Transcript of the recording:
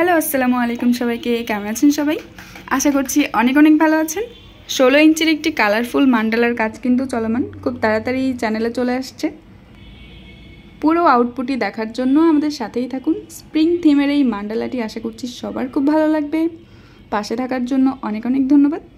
hello আসসালামু আলাইকুম সবাইকে কেমন আছেন সবাই আশা করছি অনেক অনেক ভালো আছেন ষোলো ইঞ্চির একটি কালারফুল মান্ডালার কাজ কিন্তু চলমান খুব তাড়াতাড়ি চ্যানেলে চলে আসছে পুরো আউটপুটই দেখার জন্য আমাদের সাথেই থাকুন স্প্রিং থিমের এই মান্ডালাটি আশা করছি সবার খুব ভালো লাগবে পাশে থাকার জন্য অনেক অনেক ধন্যবাদ